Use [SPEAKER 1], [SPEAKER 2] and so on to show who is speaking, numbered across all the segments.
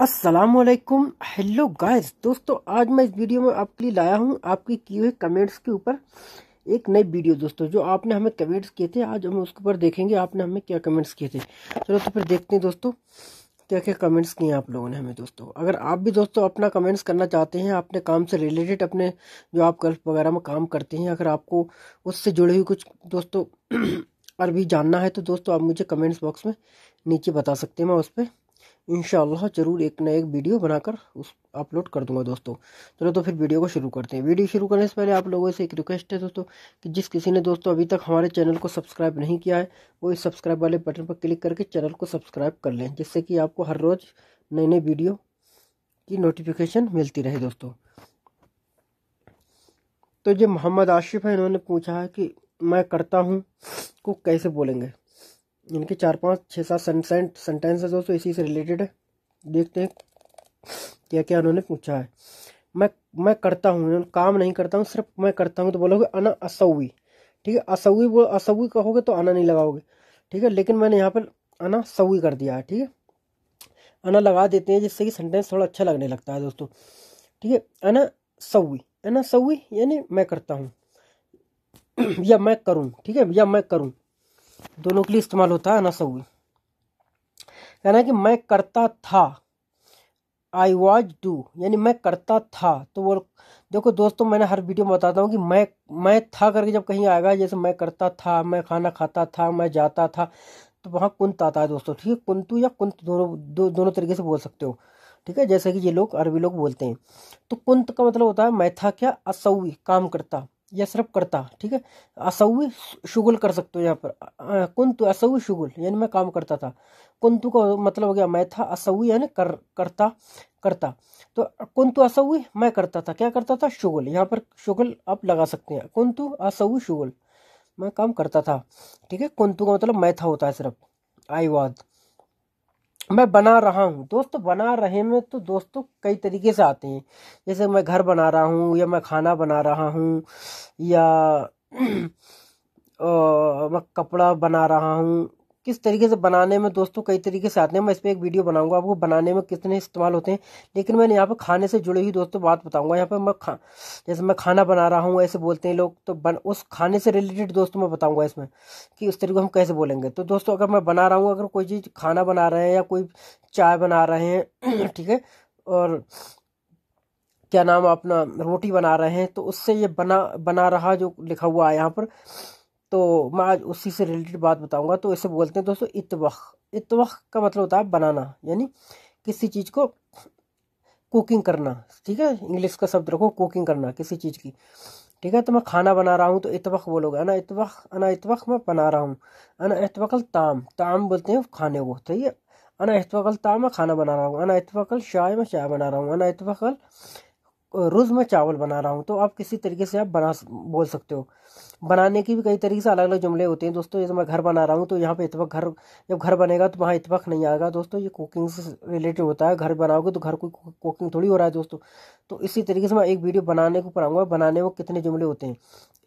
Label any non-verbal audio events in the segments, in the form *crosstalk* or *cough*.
[SPEAKER 1] Aslam hello guys दोस्तों आज मैं इस वीडियो में आपके लिए लाया हूँ आपकी किए हुए कमेंट्स के ऊपर एक नई वीडियो दोस्तों जो आपने हमें कमेंट्स किए थे आज हम उसके ऊपर देखेंगे आपने हमें क्या कमेंट्स किए थे चलो तो फिर देखते हैं दोस्तों क्या क्या कमेंट्स किए हैं आप लोगों ने हमें दोस्तों अगर आप भी दोस्तों अपना कमेंट्स करना चाहते हैं अपने काम से रिलेटेड अपने जो आप गल्फ वगैरह में काम करते हैं अगर आपको उससे जुड़ी हुई कुछ दोस्तों अरबी *clears throat* जानना है तो दोस्तों आप मुझे कमेंट्स बॉक्स में नीचे बता सकते हैं मैं उस पर इन ज़रूर एक ना एक वीडियो बनाकर उस अपलोड कर दूंगा दोस्तों चलो तो फिर वीडियो को शुरू करते हैं वीडियो शुरू करने से पहले आप लोगों से एक रिक्वेस्ट है दोस्तों कि जिस किसी ने दोस्तों अभी तक हमारे चैनल को सब्सक्राइब नहीं किया है वो इस सब्सक्राइब वाले बटन पर क्लिक करके चैनल को सब्सक्राइब कर लें जिससे कि आपको हर रोज़ नई नई वीडियो की नोटिफिकेशन मिलती रहे दोस्तों तो जो मोहम्मद आशिफ है इन्होंने पूछा है कि मैं करता हूँ को कैसे बोलेंगे इनके चार पांच छः सात सेंटेंस सेंटेंस है दोस्तों इसी से रिलेटेड है देखते हैं क्या क्या उन्होंने पूछा है मैं मैं करता हूँ काम नहीं करता हूँ सिर्फ मैं करता हूँ तो बोलोगे अना असौवी ठीक है असौवी बोल असौवी कहोगे तो आना नहीं लगाओगे ठीक है लेकिन मैंने यहाँ पर अना सौवी कर दिया है ठीक है आना लगा देते हैं जिससे कि सेंटेंस थोड़ा अच्छा लगने लगता है दोस्तों ठीक है अना सौवी अना सौवी यानी मैं करता हूँ *clears throat* या मैं करूँ ठीक है या मैं करूँ दोनों के लिए इस्तेमाल होता है नसवी कहना कि मैं करता था आई वॉज डू यानी मैं करता था तो वो देखो दोस्तों मैंने हर वीडियो में बताता हूँ कि मैं मैं था करके जब कहीं आएगा जैसे मैं करता था मैं खाना खाता था मैं जाता था तो वहाँ कुंत आता है दोस्तों ठीक है कुंतु या कुंत दोनों दो, दोनों तरीके से बोल सकते हो ठीक है जैसे कि ये लोग अरबी लोग बोलते हैं तो कुंत का मतलब होता है मैं था क्या असौ काम करता या सिर्फ करता ठीक है असौ शुगल कर सकते हो यहाँ पर कुंतु असवी शुगल यानी मैं काम करता था कुंतु का मतलब हो गया मैं था असवी यानी कर करता करता तो कुंतु असौ मैं करता था क्या करता था शुगल यहाँ पर शुगल आप लगा सकते हैं कुंतु असवी शुगल मैं काम करता था ठीक है कुंतु का मतलब मैं था होता है सिर्फ आईवाद मैं बना रहा हूँ दोस्तों बना रहे में तो दोस्तों कई तरीके से आते हैं जैसे मैं घर बना रहा हूँ या मैं खाना बना रहा हूँ या आ, *clears throat* मैं कपड़ा बना रहा हूँ किस तरीके से बनाने में दोस्तों कई तरीके से आते हैं मैं इस पर एक वीडियो बनाऊंगा आपको बनाने में कितने इस्तेमाल होते हैं लेकिन मैंने यहाँ पर खाने से जुड़ी हुई दोस्तों बात बताऊंगा यहाँ पर मैं खा जैसे मैं खाना बना रहा हूँ ऐसे बोलते हैं लोग तो बन उस खाने से रिलेटेड दोस्तों मैं बताऊँगा इसमें कि उस तरीके हम कैसे बोलेंगे तो दोस्तों अगर मैं बना रहा हूँ अगर कोई चीज़ खाना बना रहे हैं या कोई चाय बना रहे हैं *clears throat* ठीक है और क्या नाम अपना रोटी बना रहे हैं तो उससे ये बना बना रहा जो लिखा हुआ है यहाँ पर तो मैं आज उसी से रिलेटेड बात बताऊंगा तो इसे बोलते हैं दोस्तों इतवख इतवख का मतलब होता है बनाना यानी किसी चीज़ को कुकिंग करना ठीक है इंग्लिश का शब्द रखो कुकिंग करना किसी चीज़ की ठीक है तो मैं खाना बना रहा हूँ तो इतवक बोलोगे अना इतवक अना इतवक मैं बना रहा हूँ अना इतवकल ताम ताम बोलते हैं खाने को ठीक है अना इतवकल ताम मैं खाना बना रहा हूँ अना इतवकल शाय मैं चाय बना रहा हूँ अना इतवकल रोज़ मैं चावल बना रहा हूँ तो आप किसी तरीके से आप बना बोल सकते हो बनाने की भी कई तरीके से अलग अलग जुमले होते हैं दोस्तों जैसे मैं घर बना रहा हूँ तो यहाँ पे इतफाक घर जब घर बनेगा तो वहाँ इतफाक नहीं आएगा दोस्तों ये कुकिंग से रिलेटेड होता है घर बनाओगे तो घर को कुकिंग थोड़ी हो रहा है दोस्तों तो इसी तरीके से मैं एक वीडियो बनाने को पढ़ाऊँगा बनाने में कितने जुमले होते हैं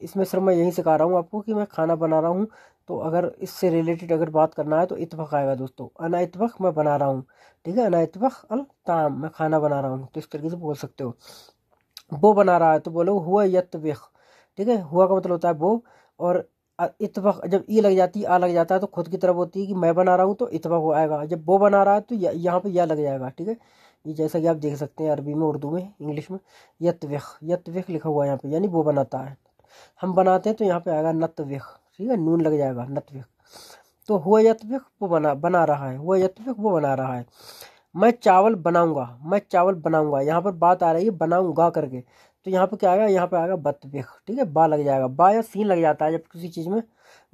[SPEAKER 1] इसमें सर मैं यही सिखा रहा हूँ आपको कि मैं खाना बना रहा हूँ तो अगर इससे रिलेटेड अगर बात करना है तो इतफक आएगा दोस्तों अना इतफक मैं बना रहा हूँ ठीक है अना इतफक अल ताम मैं खाना बना रहा हूँ तो इस तरीके से बोल सकते हो वो बना रहा है तो बोलो हुआ यतविक ठीक है हुआ का मतलब होता है वो और इतवा जब ई लग जाती है आ लग जाता है तो खुद की तरफ होती है कि मैं बना रहा हूँ तो इतवा हो आएगा जब वो बना रहा है तो यहाँ पे यह लग जाएगा ठीक है ये जैसा कि आप देख सकते हैं अरबी में उर्दू में इंग्लिश में यतविक यतविक लिखा हुआ है यहाँ पे यानी वो बनाता है हम बनाते हैं तो यहाँ पे आएगा नतविक ठीक है नून लग जाएगा नतविक तो हुआ यतविक वो बना बना रहा है हुआ यतविक वो बना रहा है मैं चावल बनाऊंगा मैं चावल बनाऊंगा यहाँ पर बात आ रही है बनाऊंगा करके तो यहाँ पर क्या आएगा यहाँ पर आएगा बतबेख ठीक है बा लग जाएगा बा या सीन लग जाता है जब किसी चीज़ में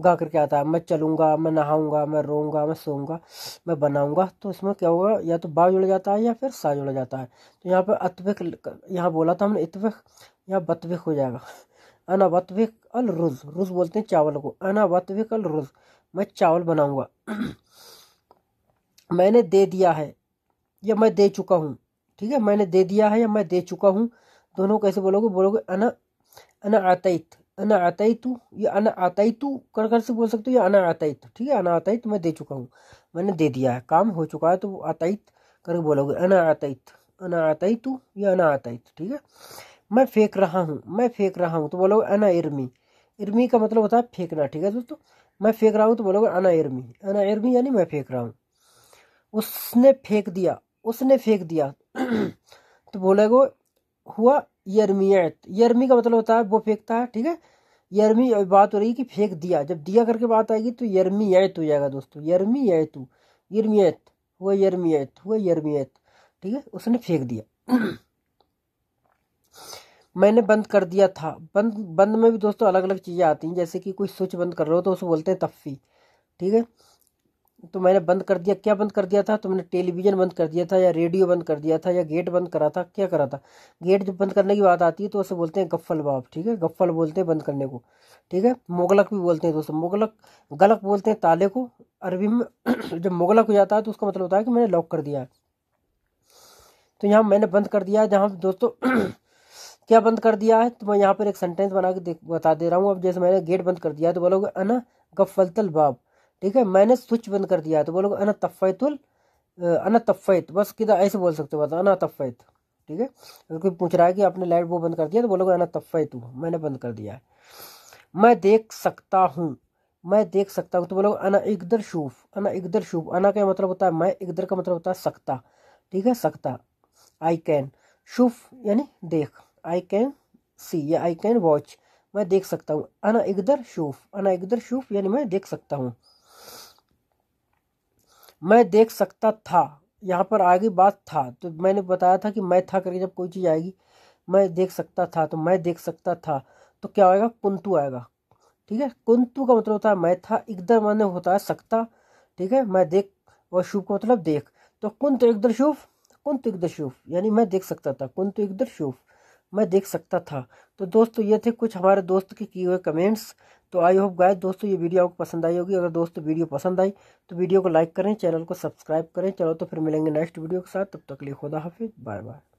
[SPEAKER 1] गा करके आता है मैं चलूँगा मैं नहाऊँगा मैं रोऊँगा मैं सोऊंगा मैं बनाऊँगा तो इसमें क्या होगा या तो बा जुड़ जाता है या फिर सा जुड़ जाता है तो यहाँ पर अतबक यहाँ बोला था हमने इतबक यहाँ बतबिक हो जाएगा अना बतबक अल रुज रुज बोलते हैं चावल को अना बतबक अल रुज मैं चावल बनाऊँगा *clears throat* मैंने दे दिया है या मैं दे चुका हूँ ठीक है मैंने दे दिया है या मैं दे चुका हूँ दोनों कैसे बोलोगे बोलोगे अना अना आतैत अना आतैतु या अना आतैतु कर कर से बोल सकते हो या अना आतैत ठीक है अना आतैत मैं दे चुका हूँ मैंने दे दिया है काम हो चुका है तो आतैत करके बोलोगे अना आतैत अना आतैतु या अना आतैत ठीक है मैं फेंक रहा हूँ मैं फेंक रहा हूँ तो बोलोगे अना इर्मी इर्मी का मतलब होता है फेंकना ठीक है दोस्तों मैं फेंक रहा हूँ तो बोलोगे अना इर्मी अना इर्मी यानी मैं फेंक रहा हूँ उसने फेंक दिया उसने फेंक दिया तो बोला वो हुआ यरमियत यरमी का मतलब होता है वो फेंकता है ठीक है यरमी बात हो रही है कि फेंक दिया जब दिया करके बात आएगी तो यरमी यत हो जाएगा दोस्तों यरमी यतु यरमियत हुआ यरमियात हुआ यरमियात ठीक है उसने फेंक दिया मैंने बंद कर दिया था बंद बंद में भी दोस्तों अलग अलग चीज़ें आती हैं जैसे कि कोई स्विच बंद कर रहे हो तो उसको बोलते हैं तफ्फी ठीक है तो मैंने बंद कर दिया क्या बंद कर दिया था तो मैंने टेलीविज़न बंद कर दिया था या रेडियो बंद कर दिया था या गेट बंद करा था क्या करा था गेट जब बंद करने की बात आती है तो उसे बोलते हैं गफ्फल बाप ठीक है गफ्फल बोलते हैं बंद करने को ठीक है मुगलक भी बोलते हैं दोस्तों मुगलक गलक बोलते हैं ताले को अरबी में *clears throat* जब मुगलक हो जाता है तो उसका मतलब होता है कि मैंने लॉक कर दिया है तो यहाँ मैंने बंद कर दिया है जहाँ दोस्तों *clears throat* क्या बंद कर दिया है तो मैं यहाँ पर एक सेंटेंस बना के बता दे रहा हूँ अब जैसे मैंने गेट बंद कर दिया है तो बोलोगे अना गफलतल बाप ठीक है मैंने स्विच बंद कर दिया तो बोलोगे अना तफ़ैतुल अना तफ़ैत बस किधर ऐसे बोल सकते हो बस अना तफ़ैत ठीक है अगर कोई पूछ रहा है कि आपने लाइट वो बंद कर दिया तो बोलोगे अना तफ़ैत मैंने बंद कर दिया है मैं देख सकता हूँ मैं देख सकता हूँ तो बोलोगे अना इधर शूफ अना इधर शूफ अना का मतलब होता है मैं इकदर का मतलब होता है सकता ठीक है सकता आई कैन शूफ यानी देख आई कैन सी या आई कैन वॉच मैं देख सकता हूँ अना इधर शूफ अना इधर शूफ यानी मैं देख सकता हूँ मैं देख सकता था यहाँ पर आगे बात था तो मैंने बताया था कि मैं था करके जब कोई चीज़ आएगी मैं देख सकता था तो मैं देख सकता था तो क्या आएगा कुंतु आएगा ठीक है कुंतु का मतलब होता है मैं था इकदर मैंने होता है सकता ठीक है मैं देख और शुभ का मतलब देख तो कुंत एकदर शुभ कुंत एकदर शुभ यानी मैं देख सकता था कुंत एकदर शुभ मैं देख सकता था तो दोस्तों ये थे कुछ हमारे दोस्त के किए हुए कमेंट्स तो आई होप गाय दोस्तों ये वीडियो आपको पसंद आई होगी अगर दोस्तों वीडियो पसंद आई तो वीडियो को लाइक करें चैनल को सब्सक्राइब करें चलो तो फिर मिलेंगे नेक्स्ट वीडियो के साथ तब तक के लिए खुदा हाफिज़ बाय बाय